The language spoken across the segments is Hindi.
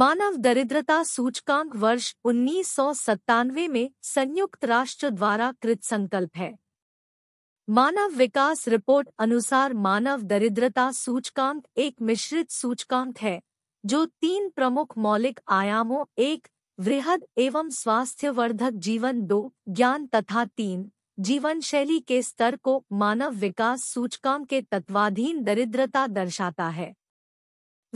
मानव दरिद्रता सूचकांक वर्ष उन्नीस में संयुक्त राष्ट्र द्वारा कृत संकल्प है मानव विकास रिपोर्ट अनुसार मानव दरिद्रता सूचकांक एक मिश्रित सूचकांक है जो तीन प्रमुख मौलिक आयामों एक वृहद एवं स्वास्थ्यवर्धक जीवन दो ज्ञान तथा तीन जीवन शैली के स्तर को मानव विकास सूचकांक के तत्वाधीन दरिद्रता दर्शाता है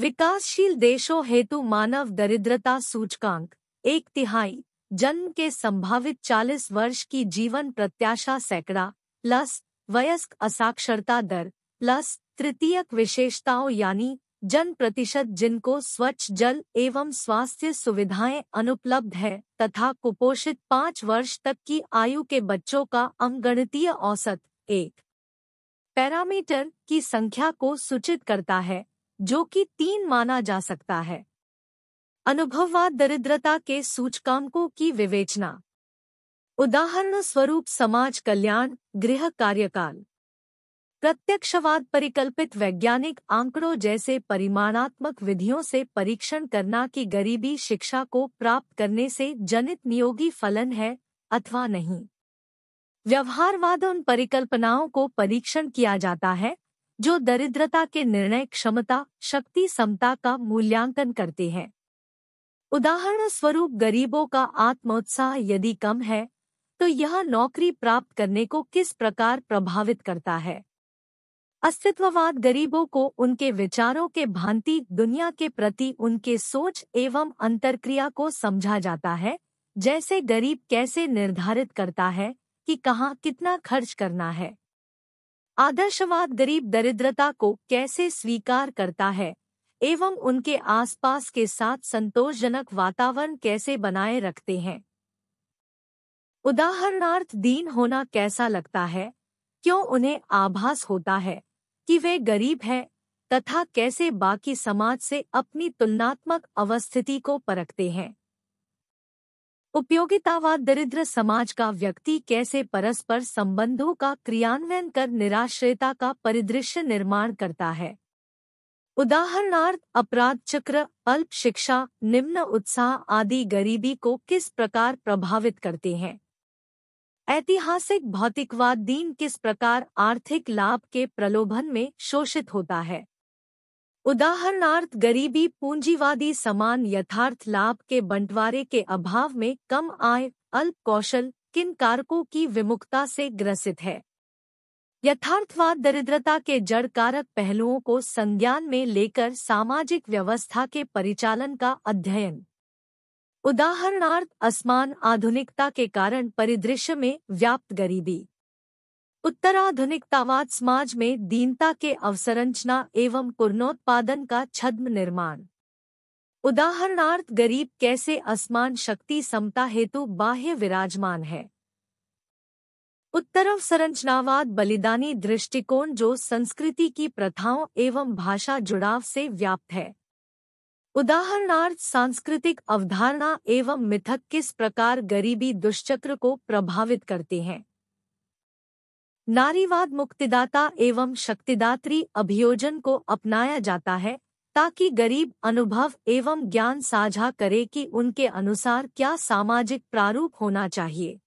विकासशील देशों हेतु मानव दरिद्रता सूचकांक एक तिहाई जन्म के संभावित 40 वर्ष की जीवन प्रत्याशा सैकड़ा प्लस वयस्क असाक्षरता दर प्लस तृतीयक विशेषताओं यानी जन प्रतिशत जिनको स्वच्छ जल एवं स्वास्थ्य सुविधाएं अनुपलब्ध है तथा कुपोषित पाँच वर्ष तक की आयु के बच्चों का अंगणतीय औसत एक पैरामीटर की संख्या को सूचित करता है जो कि तीन माना जा सकता है अनुभववाद दरिद्रता के सूचकांकों की विवेचना उदाहरण स्वरूप समाज कल्याण गृह कार्यकाल प्रत्यक्षवाद परिकल्पित वैज्ञानिक आंकड़ों जैसे परिमाणात्मक विधियों से परीक्षण करना कि गरीबी शिक्षा को प्राप्त करने से जनित नियोगी फलन है अथवा नहीं व्यवहारवाद उन परिकल्पनाओं को परीक्षण किया जाता है जो दरिद्रता के निर्णय क्षमता शक्ति समता का मूल्यांकन करते हैं उदाहरण स्वरूप गरीबों का आत्मोत्साह यदि कम है तो यह नौकरी प्राप्त करने को किस प्रकार प्रभावित करता है अस्तित्ववाद गरीबों को उनके विचारों के भांति दुनिया के प्रति उनके सोच एवं अंतरक्रिया को समझा जाता है जैसे गरीब कैसे निर्धारित करता है कि कहाँ कितना खर्च करना है आदर्शवाद गरीब दरिद्रता को कैसे स्वीकार करता है एवं उनके आसपास के साथ संतोषजनक वातावरण कैसे बनाए रखते हैं उदाहरणार्थ दीन होना कैसा लगता है क्यों उन्हें आभास होता है कि वे गरीब हैं तथा कैसे बाकी समाज से अपनी तुलनात्मक अवस्थिति को परखते हैं उपयोगितावाद दरिद्र समाज का व्यक्ति कैसे परस्पर संबंधों का क्रियान्वयन कर निराश्रयता का परिदृश्य निर्माण करता है उदाहरणार्थ अपराध चक्र अल्प शिक्षा निम्न उत्साह आदि गरीबी को किस प्रकार प्रभावित करते हैं ऐतिहासिक भौतिकवाद दीन किस प्रकार आर्थिक लाभ के प्रलोभन में शोषित होता है उदाहरणार्थ गरीबी पूंजीवादी समान यथार्थ लाभ के बंटवारे के अभाव में कम आय अल्प कौशल किन कारकों की विमुखता से ग्रसित है यथार्थवाद दरिद्रता के जड़ कारक पहलुओं को संज्ञान में लेकर सामाजिक व्यवस्था के परिचालन का अध्ययन उदाहरणार्थ असमान आधुनिकता के कारण परिदृश्य में व्याप्त गरीबी उत्तराधुनिकतावाद समाज में दीनता के अवसरंचना एवं पूर्णोत्पादन का छद्म निर्माण उदाहरणार्थ गरीब कैसे असमान शक्ति समता हेतु बाह्य विराजमान है उत्तरव संरचनावाद बलिदानी दृष्टिकोण जो संस्कृति की प्रथाओं एवं भाषा जुड़ाव से व्याप्त है उदाहरणार्थ सांस्कृतिक अवधारणा एवं मिथक किस प्रकार गरीबी दुष्चक्र को प्रभावित करते हैं नारीवाद मुक्तिदाता एवं शक्तिदात्री अभियोजन को अपनाया जाता है ताकि गरीब अनुभव एवं ज्ञान साझा करे कि उनके अनुसार क्या सामाजिक प्रारूप होना चाहिए